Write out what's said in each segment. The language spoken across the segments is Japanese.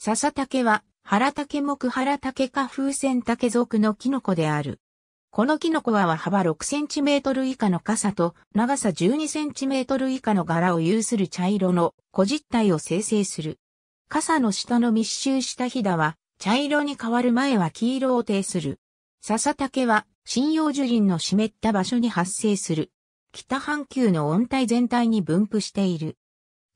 笹竹は、原竹木原竹か風船竹属のキノコである。このキノコは幅6センチメートル以下の傘と長さ12センチメートル以下の柄を有する茶色の小実体を生成する。傘の下の密集したひだは茶色に変わる前は黄色を呈する。笹竹は針葉樹林の湿った場所に発生する。北半球の温帯全体に分布している。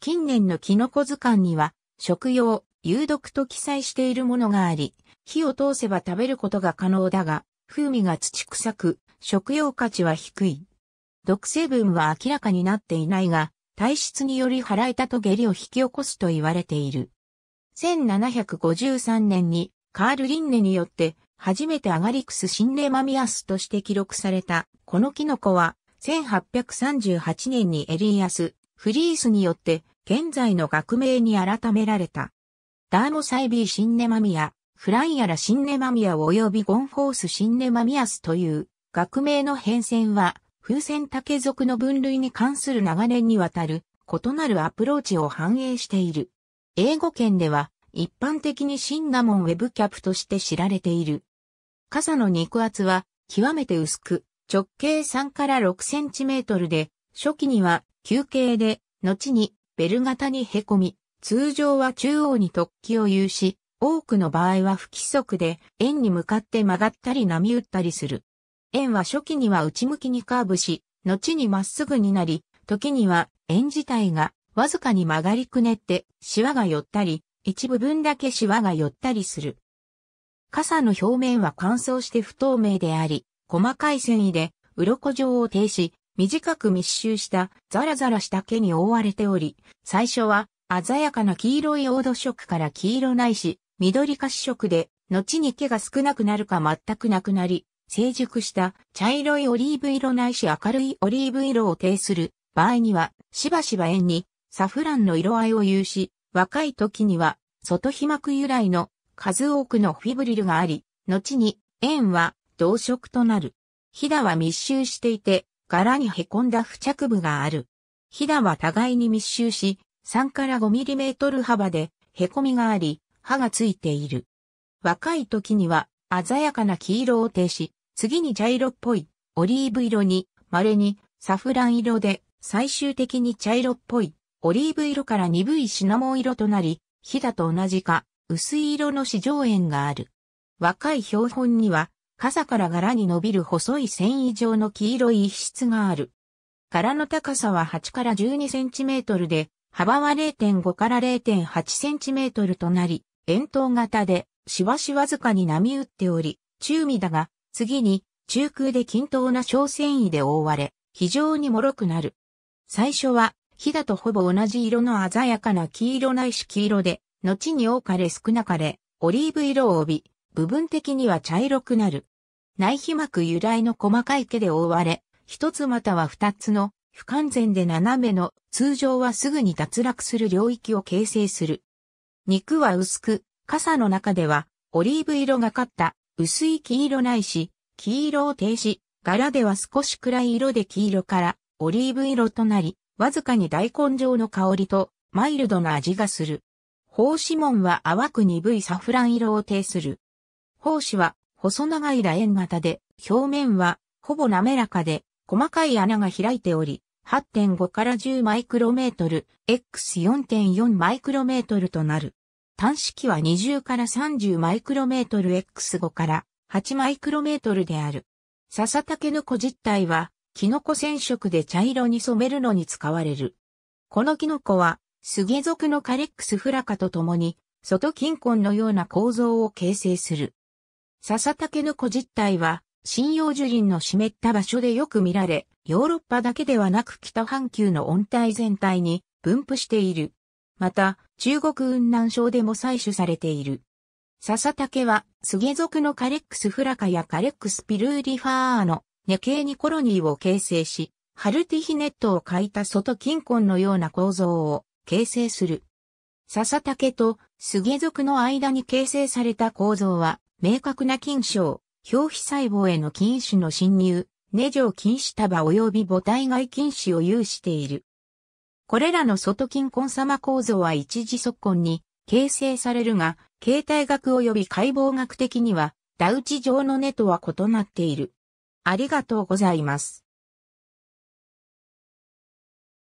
近年のキノコ図鑑には食用、有毒と記載しているものがあり、火を通せば食べることが可能だが、風味が土臭く、食用価値は低い。毒成分は明らかになっていないが、体質により腹痛と下痢を引き起こすと言われている。1753年にカール・リンネによって初めてアガリクス・シンレマミアスとして記録されたこのキノコは1838年にエリアス・フリースによって現在の学名に改められた。ダーモサイビーシンネマミア、フライアラシンネマミア及びゴンフォースシンネマミアスという学名の変遷は、風船竹属の分類に関する長年にわたる異なるアプローチを反映している。英語圏では一般的にシンナモンウェブキャップとして知られている。傘の肉厚は極めて薄く直径3から6センチメートルで初期には球形で後にベル型に凹み通常は中央に突起を有し、多くの場合は不規則で、円に向かって曲がったり波打ったりする。円は初期には内向きにカーブし、後にまっすぐになり、時には円自体がわずかに曲がりくねって、シワが寄ったり、一部分だけシワが寄ったりする。傘の表面は乾燥して不透明であり、細かい繊維で鱗状を呈し、短く密集したザラザラした毛に覆われており、最初は鮮やかな黄色い黄土色から黄色ないし、緑褐色で、後に毛が少なくなるか全くなくなり、成熟した茶色いオリーブ色ないし明るいオリーブ色を呈する場合には、しばしば縁にサフランの色合いを有し、若い時には外皮膜由来の数多くのフィブリルがあり、後に円は同色となる。ヒダは密集していて、柄に凹んだ付着部がある。ヒダは互いに密集し、3から5ミリメートル幅で、凹みがあり、歯がついている。若い時には、鮮やかな黄色を呈し、次に茶色っぽい、オリーブ色に、稀に、サフラン色で、最終的に茶色っぽい、オリーブ色から鈍いシナモン色となり、ヒダと同じか、薄い色の四条縁がある。若い標本には、傘から柄に伸びる細い繊維状の黄色い一質がある。柄の高さは8から12センチメートルで、幅は0.5から0.8センチメートルとなり、円筒型で、しわしわずかに波打っており、中身だが、次に、中空で均等な小繊維で覆われ、非常に脆くなる。最初は、火だとほぼ同じ色の鮮やかな黄色ないし黄色で、後に多かれ少なかれ、オリーブ色を帯び、部分的には茶色くなる。内皮膜由来の細かい毛で覆われ、一つまたは二つの不完全で斜めの、通常はすぐに脱落する領域を形成する。肉は薄く、傘の中では、オリーブ色がかった薄い黄色ないし、黄色を停止、柄では少し暗い色で黄色からオリーブ色となり、わずかに大根状の香りとマイルドな味がする。胞子紋は淡く鈍いサフラン色を呈する。胞子は細長い楕円型で、表面はほぼ滑らかで細かい穴が開いており、8.5から10マイクロメートル、X4.4 マイクロメートルとなる。端子器は20から30マイクロメートル X5 から8マイクロメートルである。笹竹の小実体は、キノコ染色で茶色に染めるのに使われる。このキノコは、スゲ属のカレックスフラカと共に、外金根のような構造を形成する。笹竹の小実体は、針葉樹林の湿った場所でよく見られ、ヨーロッパだけではなく北半球の温帯全体に分布している。また、中国雲南省でも採取されている。笹竹は、スゲ属のカレックスフラカやカレックスピルーリファーの根系にコロニーを形成し、ハルティヒネットを描いた外金根のような構造を形成する。笹竹とスゲ属の間に形成された構造は、明確な金賞、表皮細胞への菌種の侵入、根状菌糸束及び母体外菌糸を有している。これらの外菌根様構造は一次速根に形成されるが、形態学及び解剖学的には、ダウチ状の根とは異なっている。ありがとうございます。